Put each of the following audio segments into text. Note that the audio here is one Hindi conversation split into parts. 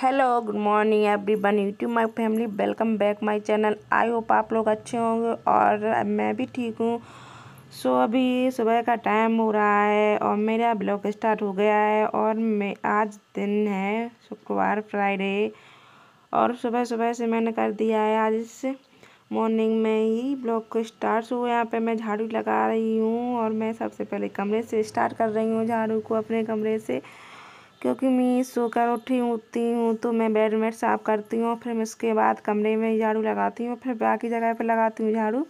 hello good morning everyone YouTube my family welcome back my channel I hope आप लोग अच्छे होंगे और मैं भी ठीक हूँ सो so, अभी सुबह का टाइम हो रहा है और मेरा ब्लॉग स्टार्ट हो गया है और मैं आज दिन है शुक्रवार फ्राइडे और सुबह सुबह से मैंने कर दिया है आज इस मॉर्निंग में ही ब्लॉग को स्टार्ट सो यहाँ पे मैं झाड़ू लगा रही हूँ और मैं सबसे पहले कमरे से स्टार्ट कर रही हूँ झाड़ू को अपने कमरे से क्योंकि मैं सोकर उठी उठती हूँ तो मैं बेड मेड साफ़ करती हूँ फिर मैं उसके बाद कमरे में झाड़ू लगाती हूँ फिर बाकी जगह पर लगाती हूँ झाड़ू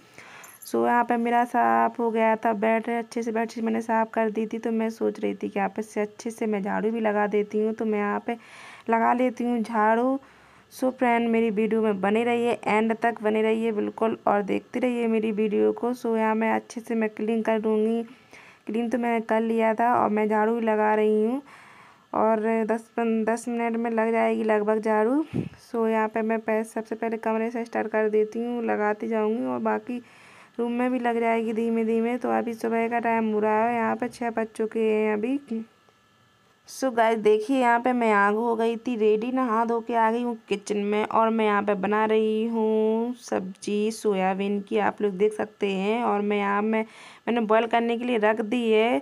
सो यहाँ पर मेरा साफ़ हो गया था बेड अच्छे से बेड मैंने साफ़ कर दी थी तो मैं सोच रही थी कि यहाँ पे से अच्छे से मैं झाड़ू भी लगा देती हूँ तो मैं यहाँ पर लगा लेती हूँ झाड़ू सो फ्रेंड मेरी वीडियो में बने रहिए एंड तक बने रहिए बिल्कुल और देखते रहिए मेरी वीडियो को सो यहाँ मैं अच्छे से मैं क्लीन कर दूँगी क्लीन तो मैंने कर लिया था और मैं झाड़ू भी लगा रही हूँ और दस दस मिनट में लग जाएगी लगभग झाड़ू सो यहाँ पे मैं पहले सबसे पहले कमरे से स्टार्ट कर देती हूँ लगाती जाऊँगी और बाकी रूम में भी लग जाएगी धीमे धीमे तो अभी सुबह का टाइम हो रहा है यहाँ पे छः बज चुके हैं अभी सो so गाय देखिए यहाँ पे मैं आग हो गई थी रेडी नहा धो के आ गई हूँ किचन में और मैं यहाँ पे बना रही हूँ सब्जी सोयाबीन की आप लोग देख सकते हैं और मैं यहाँ में मैंने बॉईल करने के लिए रख दी है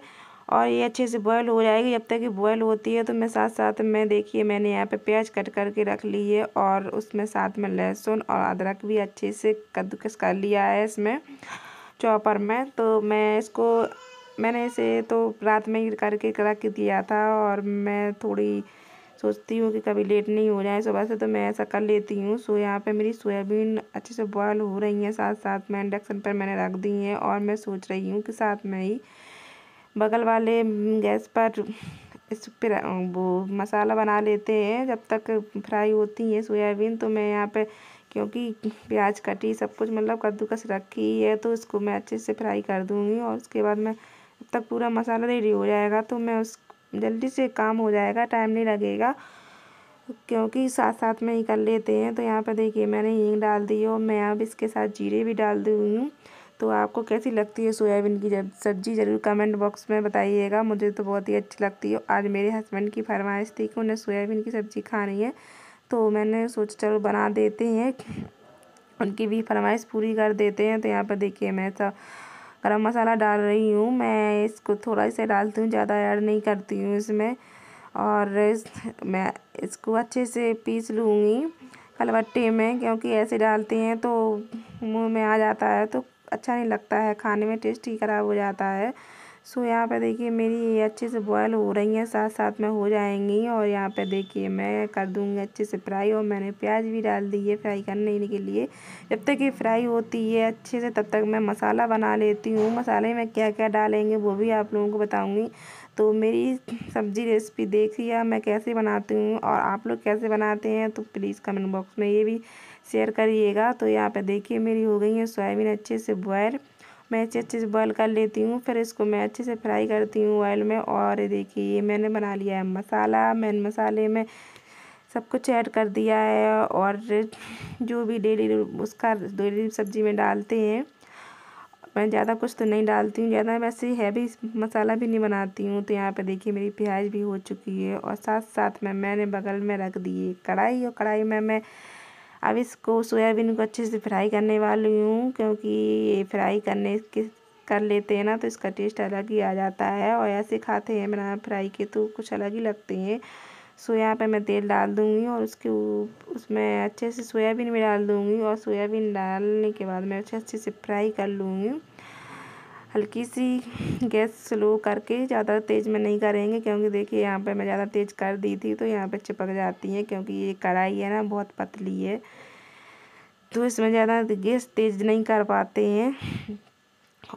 और ये अच्छे से बॉयल हो जाएगी जब तक ये बॉयल होती है तो मैं साथ साथ में देखिए मैंने यहाँ पे प्याज कट करके रख ली है और उसमें साथ में लहसुन और अदरक भी अच्छे से कद्दूकस कर लिया है इसमें चॉपर में तो मैं इसको मैंने इसे तो रात में ही करके रख दिया था और मैं थोड़ी सोचती हूँ कि कभी लेट नहीं हो जाए सुबह से तो मैं ऐसा कर लेती हूँ सो यहाँ पे मेरी सोयाबीन अच्छे से बॉयल हो रही है साथ साथ में इंडक्शन पर मैंने रख दी है और मैं सोच रही हूँ कि साथ में ही बगल वाले हम्म, गैस पर इस पर वो मसाला बना लेते हैं जब तक फ्राई होती है सोयाबीन तो मैं यहाँ पे क्योंकि प्याज कटी सब कुछ मतलब कद्दूकस रखी है तो इसको मैं अच्छे से फ्राई कर दूँगी और उसके बाद मैं जब तक पूरा मसाला रेडी हो जाएगा तो मैं उस जल्दी से काम हो जाएगा टाइम नहीं लगेगा क्योंकि साथ साथ में ही कर लेते हैं तो यहाँ पर देखिए मैंने हींग डाल दी और मैं अब इसके साथ जीरे भी डाल दूँगी तो आपको कैसी लगती है सोयाबीन की सब्ज़ी ज़रूर कमेंट बॉक्स में बताइएगा मुझे तो बहुत ही अच्छी लगती है आज मेरे हस्बैंड की फरमाइश थी कि उन्हें सोयाबीन की सब्ज़ी खानी है तो मैंने सोचा चलो बना देते हैं उनकी भी फरमाइश पूरी कर देते हैं तो यहाँ पर देखिए मैं सब गर्म मसाला डाल रही हूँ मैं इसको थोड़ा सा डालती हूँ ज़्यादा ऐड नहीं करती हूँ इसमें और इस, मैं इसको अच्छे से पीस लूँगी कलवट्टे में क्योंकि ऐसे डालते हैं तो मुंह में आ जाता है तो अच्छा नहीं लगता है खाने में टेस्ट ही ख़राब हो जाता है सो यहाँ पे देखिए मेरी ये अच्छे से बॉयल हो रही हैं साथ साथ में हो जाएंगी और यहाँ पे देखिए मैं कर दूँगी अच्छे से फ्राई और मैंने प्याज भी डाल दी है फ्राई करने के लिए जब तक ये फ्राई होती है अच्छे से तब तक मैं मसाला बना लेती हूँ मसाले में क्या क्या डालेंगे वो भी आप लोगों को बताऊँगी तो मेरी सब्ज़ी रेसिपी देख लिया मैं कैसे बनाती हूँ और आप लोग कैसे बनाते हैं तो प्लीज़ कमेंट बॉक्स में ये भी शेयर करिएगा तो यहाँ पे देखिए मेरी हो गई है सोयाबीन अच्छे से बॉयल मैं अच्छे अच्छे से बॉयल कर लेती हूँ फिर इसको मैं अच्छे से फ्राई करती हूँ ऑयल में और देखिए ये मैंने बना लिया है मसाला मैंने मसाले में सब कुछ ऐड कर दिया है और जो भी डेली उसका डेली सब्ज़ी में डालते हैं मैं ज़्यादा कुछ तो नहीं डालती हूँ ज़्यादा वैसे हैवी मसाला भी नहीं बनाती हूँ तो यहाँ पे देखिए मेरी प्याज भी हो चुकी है और साथ साथ में मैंने बगल में रख दी कढ़ाई और कढ़ाई में मैं अब इसको सोयाबीन को अच्छे से फ्राई करने वाली हूँ क्योंकि ये फ्राई करने के कर लेते हैं ना तो इसका टेस्ट अलग ही आ जाता है और ऐसे खाते हैं बना फ्राई के तो कुछ अलग ही लगते हैं सो यहाँ पे मैं तेल डाल दूँगी और उसके उसमें अच्छे से सोयाबीन भी डाल दूँगी और सोयाबीन डालने के बाद मैं अच्छे अच्छे से फ्राई कर लूँगी हल्की सी गैस स्लो करके ज़्यादा तेज़ में नहीं करेंगे क्योंकि देखिए यहाँ पे मैं ज़्यादा तेज़ कर दी थी तो यहाँ पे चिपक जाती है क्योंकि ये कढ़ाई है ना बहुत पतली है तो इसमें ज़्यादा गैस तेज़ नहीं कर पाते हैं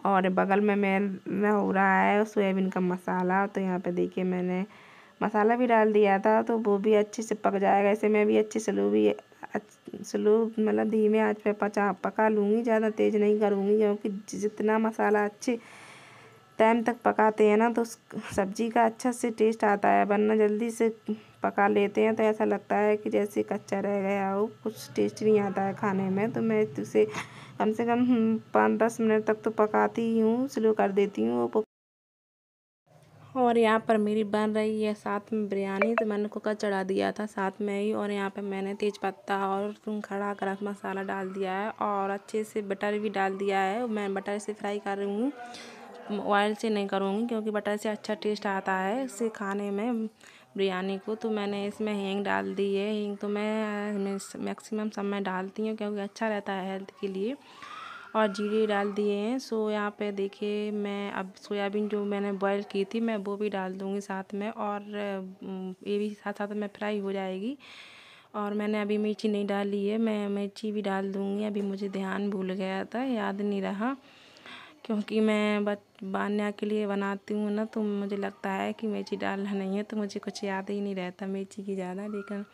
और बगल में मैं हो रहा है सोयाबीन का मसाला तो यहाँ पे देखिए मैंने मसाला भी डाल दिया था तो वो भी अच्छे से पक जाएगा ऐसे मैं भी अच्छे से लू भी स्लो मतलब धीमे आँच पे पचा पका लूँगी ज़्यादा तेज़ नहीं करूँगी क्योंकि जितना मसाला अच्छे टाइम तक पकाते हैं ना तो सब्ज़ी का अच्छा से टेस्ट आता है वरना जल्दी से पका लेते हैं तो ऐसा लगता है कि जैसे कच्चा रह गया हो कुछ टेस्ट नहीं आता है खाने में तो मैं उसे कम से कम पाँच दस मिनट तक तो पकाती ही हूँ स्लो कर देती हूँ वो और यहाँ पर मेरी बन रही है साथ में बिरयानी तो मैंने कुकर चढ़ा दिया था साथ में ही और यहाँ पर मैंने तेज़पत्ता और खड़ा गरम मसाला डाल दिया है और अच्छे से बटर भी डाल दिया है मैं बटर से फ्राई कर रही हूँ ऑयल से नहीं करूँगी क्योंकि बटर से अच्छा टेस्ट आता है इसे खाने में बिरयानी को तो मैंने इसमें हींग डाल दी है हींग तो मैं मैक्सिमम सब में डालती हूँ क्योंकि अच्छा रहता है हेल्थ के लिए और जीरे डाल दिए हैं सो यहाँ पे देखिए मैं अब सोयाबीन जो मैंने बॉईल की थी मैं वो भी डाल दूँगी साथ में और ये भी साथ साथ में फ्राई हो जाएगी और मैंने अभी मिर्ची नहीं डाली है मैं मिर्ची भी डाल दूँगी अभी मुझे ध्यान भूल गया था याद नहीं रहा क्योंकि मैं बच बान्या के लिए बनाती हूँ ना तो मुझे लगता है कि मिर्ची डालना नहीं है तो मुझे कुछ याद ही नहीं रहता मिर्ची की ज़्यादा लेकिन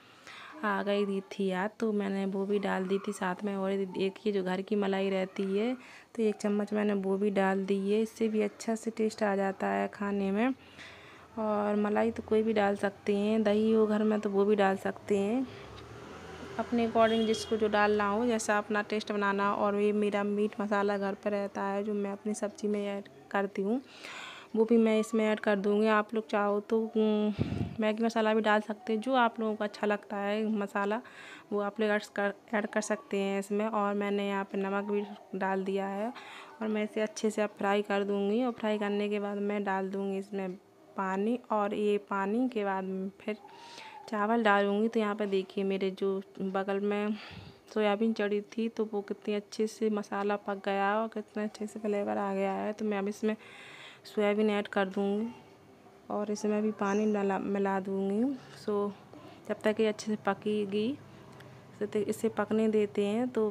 आ गई दी थी याद तो मैंने वो भी डाल दी थी साथ में और एक ये जो घर की मलाई रहती है तो एक चम्मच मैंने वो भी डाल दी है इससे भी अच्छा से टेस्ट आ जाता है खाने में और मलाई तो कोई भी डाल सकते हैं दही हो घर में तो वो भी डाल सकते हैं अपने अकॉर्डिंग जिसको जो डालना हो जैसा अपना टेस्ट बनाना और ये मेरा मीट मसाला घर पर रहता है जो मैं अपनी सब्ज़ी में ऐड करती हूँ वो भी मैं इसमें ऐड कर दूँगी आप लोग चाहो तो हम्म, मैगी मसाला भी डाल सकते हैं जो आप लोगों को अच्छा लगता है मसाला वो आप लोग ऐड कर ऐड कर सकते हैं इसमें और मैंने यहाँ पे नमक भी डाल दिया है और मैं इसे अच्छे से अब फ्राई कर दूँगी और फ्राई करने के बाद मैं डाल दूँगी इसमें पानी और ये पानी के बाद फिर चावल डालूँगी तो यहाँ पर देखिए मेरे जो बगल में सोयाबीन चढ़ी थी तो वो कितनी अच्छे से मसाला पक गया और कितने अच्छे से फ्लेवर आ गया है तो मैं अब इसमें सोयाबीन ऐड कर दूँगी और इसमें भी पानी मिला मिला दूँगी सो जब तक ये अच्छे से पकेगी इसे पकने देते हैं तो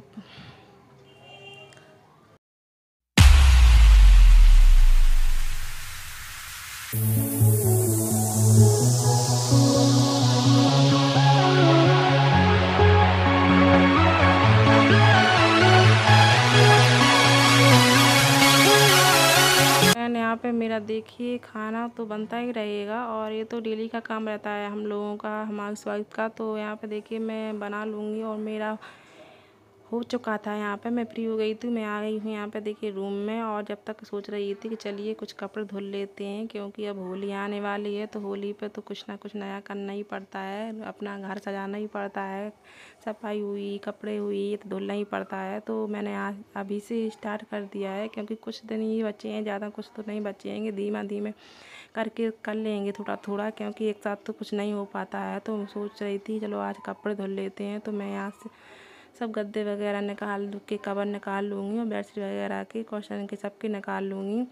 खाना तो बनता ही रहेगा और ये तो डेली का काम रहता है हम लोगों का हमारे स्वागत का तो यहाँ पे देखिए मैं बना लूँगी और मेरा हो चुका था यहाँ पे मैं फ्री हो गई थी मैं आ गई हूँ यहाँ पे देखिए रूम में और जब तक सोच रही थी कि चलिए कुछ कपड़े धुल लेते हैं क्योंकि अब होली आने वाली है तो होली पे तो कुछ ना कुछ नया करना ही पड़ता है अपना घर सजाना ही पड़ता है सफाई हुई कपड़े हुई तो धुलना ही पड़ता है तो मैंने अभी से स्टार्ट कर दिया है क्योंकि कुछ दिन ही बचे हैं ज़्यादा कुछ तो नहीं बचेंगे धीमा धीमे करके कर लेंगे थोड़ा थोड़ा क्योंकि एक साथ तो कुछ नहीं हो पाता है तो सोच रही थी चलो आज कपड़े धुल लेते हैं तो मैं यहाँ से सब गद्दे वगैरह निकाल के कवर निकाल लूँगी और बेडशीट वगैरह के क्वेश्चन के सब के निकाल लूँगी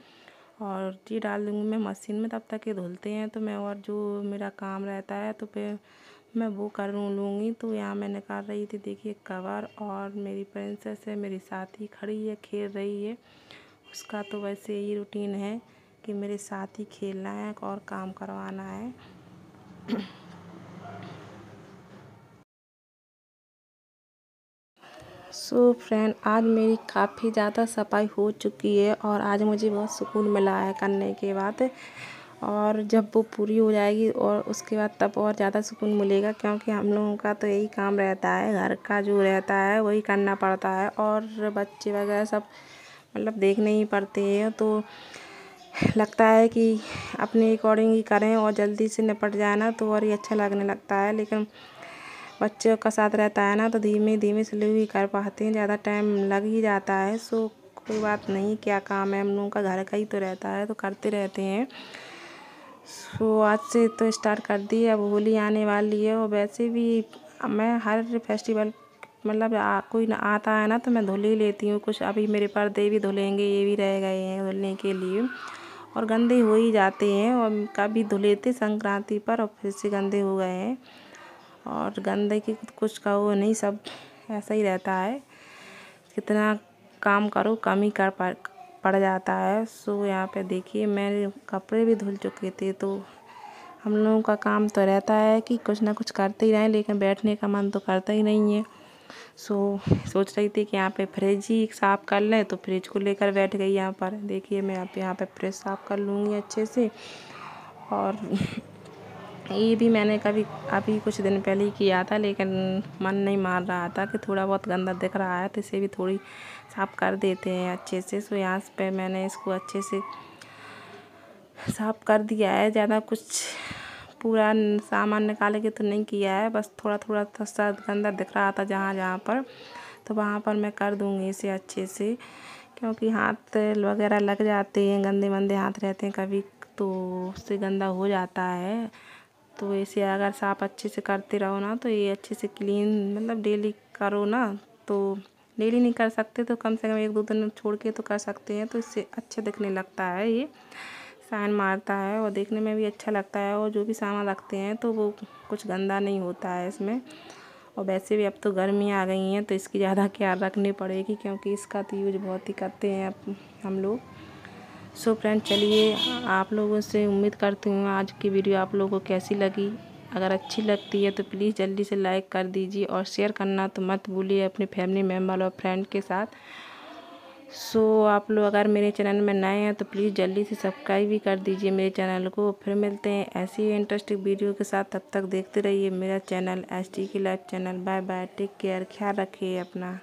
और ये डाल दूँगी मैं मशीन में तब तक ये धुलते हैं तो मैं और जो मेरा काम रहता है तो फिर मैं वो कर लूँगी तो यहाँ मैं निकाल रही थी देखिए कवर और मेरी प्रिंसेस है मेरी साथी खड़ी है खेल रही है उसका तो वैसे यही रूटीन है कि मेरे साथ ही खेलना है और काम करवाना है सो फ्रेंड आज मेरी काफ़ी ज़्यादा सफाई हो चुकी है और आज मुझे बहुत सुकून मिला है करने के बाद और जब वो पूरी हो जाएगी और उसके बाद तब और ज़्यादा सुकून मिलेगा क्योंकि हम लोगों का तो यही काम रहता है घर का जो रहता है वही करना पड़ता है और बच्चे वगैरह सब मतलब देखने ही पड़ते हैं तो लगता है कि अपने अकॉर्डिंग ही करें और जल्दी से निपट जाए ना तो और ही अच्छा लगने लगता है लेकिन बच्चों का साथ रहता है ना तो धीमे धीमे सिलाई भी कर पाते हैं ज़्यादा टाइम लग ही जाता है सो कोई बात नहीं क्या काम है हम लोगों का घर का ही तो रहता है तो करते रहते हैं सो आज से तो स्टार्ट कर दी अब होली आने वाली है और वैसे भी मैं हर फेस्टिवल मतलब कोई ना आता है ना तो मैं धुल ही लेती हूँ कुछ अभी मेरे पर्दे भी धुलेंगे ये भी रह गए हैं धुलने के लिए और गंदे हो ही जाते हैं और कभी धुले थे संक्रांति पर और फिर से गंदे हो गए हैं और गंदगी कुछ का वो नहीं सब ऐसा ही रहता है कितना काम करो कम ही कर पा पड़ जाता है सो यहाँ पे देखिए मेरे कपड़े भी धुल चुके थे तो हम लोगों का काम तो रहता है कि कुछ ना कुछ करते ही रहें लेकिन बैठने का मन तो करता ही नहीं है सो सोच रही थी कि यहाँ पे फ्रिज ही साफ़ कर लें तो फ्रिज को लेकर बैठ गई यहाँ पर देखिए मैं आप यहाँ पे फ्रिज साफ़ कर लूँगी अच्छे से और ये भी मैंने कभी अभी कुछ दिन पहले ही किया था लेकिन मन नहीं मान रहा था कि थोड़ा बहुत गंदा दिख रहा है तो इसे भी थोड़ी साफ़ कर देते हैं अच्छे से सो यहाँ पे मैंने इसको अच्छे से साफ़ कर दिया है ज़्यादा कुछ पूरा सामान निकाल के तो नहीं किया है बस थोड़ा थोड़ा तो सा गंदा दिख रहा था जहाँ जहाँ पर तो वहाँ पर मैं कर दूँगी इसे अच्छे से क्योंकि हाथ वगैरह लग जाते हैं गंदे मंदे हाथ रहते हैं कभी तो उससे गंदा हो जाता है तो इसे अगर साफ़ अच्छे से करते रहो ना तो ये अच्छे से क्लीन मतलब डेली करो ना तो डेली नहीं कर सकते तो कम से कम एक दो दिन छोड़ के तो कर सकते हैं तो इससे अच्छा दिखने लगता है ये साइन मारता है और देखने में भी अच्छा लगता है और जो भी सामान रखते हैं तो वो कुछ गंदा नहीं होता है इसमें और वैसे भी अब तो गर्मी आ गई हैं तो इसकी ज़्यादा ख्याल रखनी पड़ेगी क्योंकि इसका तो यूज बहुत ही करते हैं अब हम लोग सो फ्रेंड चलिए आप लोगों से उम्मीद करती हूँ आज की वीडियो आप लोगों को कैसी लगी अगर अच्छी लगती है तो प्लीज़ जल्दी से लाइक कर दीजिए और शेयर करना तो मत भूलिए अपने फैमिली मेम्बर और फ्रेंड के साथ सो so, आप लोग अगर मेरे चैनल में नए हैं तो प्लीज़ जल्दी से सब्सक्राइब भी कर दीजिए मेरे चैनल को फिर मिलते हैं ऐसी इंटरेस्टिंग वीडियो के साथ तब तक देखते रहिए मेरा चैनल एस टी की life channel bye bye take care ख्याल रखिए अपना